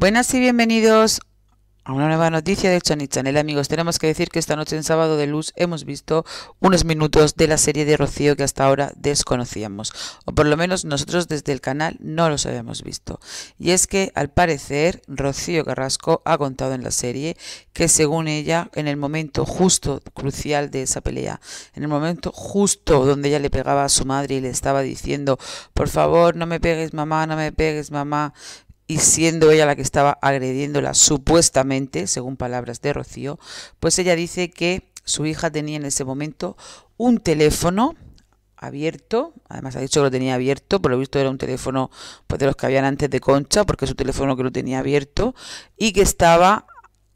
Buenas y bienvenidos a una nueva noticia de Chani Chanel. Amigos, tenemos que decir que esta noche en Sábado de Luz hemos visto unos minutos de la serie de Rocío que hasta ahora desconocíamos. O por lo menos nosotros desde el canal no los habíamos visto. Y es que, al parecer, Rocío Carrasco ha contado en la serie que según ella, en el momento justo crucial de esa pelea, en el momento justo donde ella le pegaba a su madre y le estaba diciendo, por favor, no me pegues mamá, no me pegues mamá, y siendo ella la que estaba agrediéndola supuestamente, según palabras de Rocío, pues ella dice que su hija tenía en ese momento un teléfono abierto, además ha dicho que lo tenía abierto, por lo visto era un teléfono pues, de los que habían antes de Concha, porque es un teléfono que lo tenía abierto, y que estaba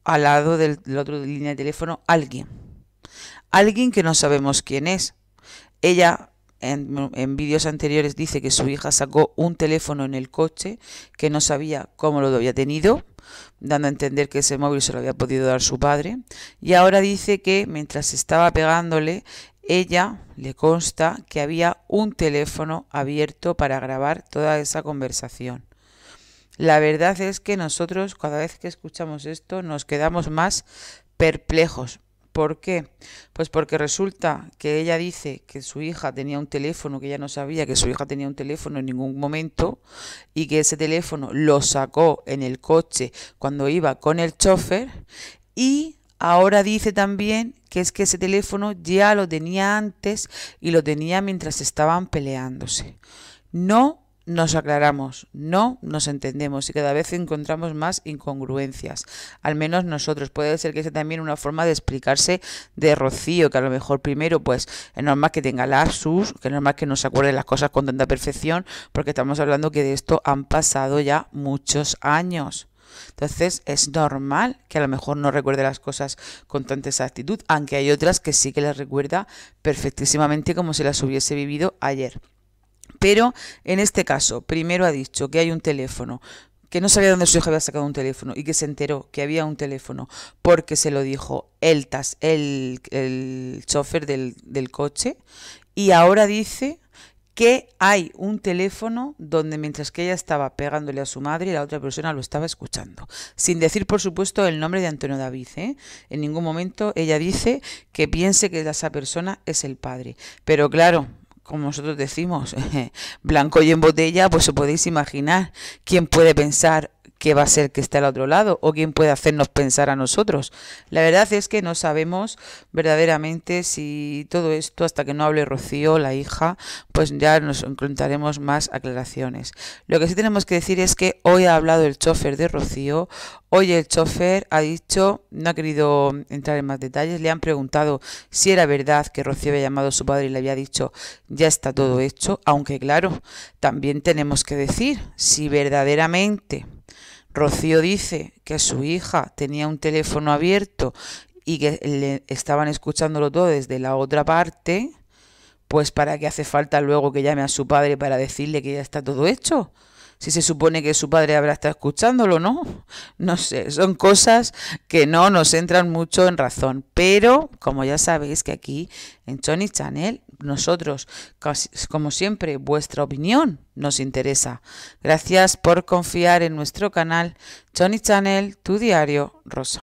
al lado del, otro línea de teléfono alguien, alguien que no sabemos quién es. Ella en, vídeos anteriores dice que su hija sacó un teléfono en el coche que no sabía cómo lo había tenido, dando a entender que ese móvil se lo había podido dar su padre. Y ahora dice que mientras estaba pegándole, ella le consta que había un teléfono abierto para grabar toda esa conversación. La verdad es que nosotros cada vez que escuchamos esto nos quedamos más perplejos, ¿Por qué? Pues porque resulta que ella dice que su hija tenía un teléfono, que ella no sabía que su hija tenía un teléfono en ningún momento y que ese teléfono lo sacó en el coche cuando iba con el chofer y ahora dice también que es que ese teléfono ya lo tenía antes y lo tenía mientras estaban peleándose. No nos aclaramos, no nos entendemos y cada vez encontramos más incongruencias. Al menos nosotros. Puede ser que sea también una forma de explicarse de Rocío, que a lo mejor primero, pues es normal que tenga lapsus, que es normal que no se acuerde las cosas con tanta perfección, porque estamos hablando que de esto han pasado ya muchos años. Entonces es normal que a lo mejor no recuerde las cosas con tanta exactitud, aunque hay otras que sí que las recuerda perfectísimamente como si las hubiese vivido ayer. Pero en este caso, primero ha dicho que hay un teléfono, que no sabía dónde su hija había sacado un teléfono y que se enteró que había un teléfono porque se lo dijo el, el, el chofer del, del coche y ahora dice que hay un teléfono donde mientras que ella estaba pegándole a su madre, la otra persona lo estaba escuchando. Sin decir, por supuesto, el nombre de Antonio David. ¿eh? En ningún momento ella dice que piense que esa persona es el padre. Pero claro, como nosotros decimos, blanco y en botella, pues os podéis imaginar quién puede pensar qué va a ser que está al otro lado o quién puede hacernos pensar a nosotros. La verdad es que no sabemos verdaderamente si todo esto, hasta que no hable Rocío, la hija, pues ya nos encontraremos más aclaraciones. Lo que sí tenemos que decir es que hoy ha hablado el chofer de Rocío, hoy el chofer ha dicho, no ha querido entrar en más detalles, le han preguntado si era verdad que Rocío había llamado a su padre y le había dicho, ya está todo hecho, aunque claro, también tenemos que decir si verdaderamente Rocío dice que su hija tenía un teléfono abierto y que le estaban escuchándolo todo desde la otra parte, pues para qué hace falta luego que llame a su padre para decirle que ya está todo hecho si se supone que su padre habrá estado escuchándolo, ¿no? No sé, son cosas que no nos entran mucho en razón. Pero, como ya sabéis que aquí en Tony Channel, nosotros, como siempre, vuestra opinión nos interesa. Gracias por confiar en nuestro canal Johnny Channel, tu diario rosa.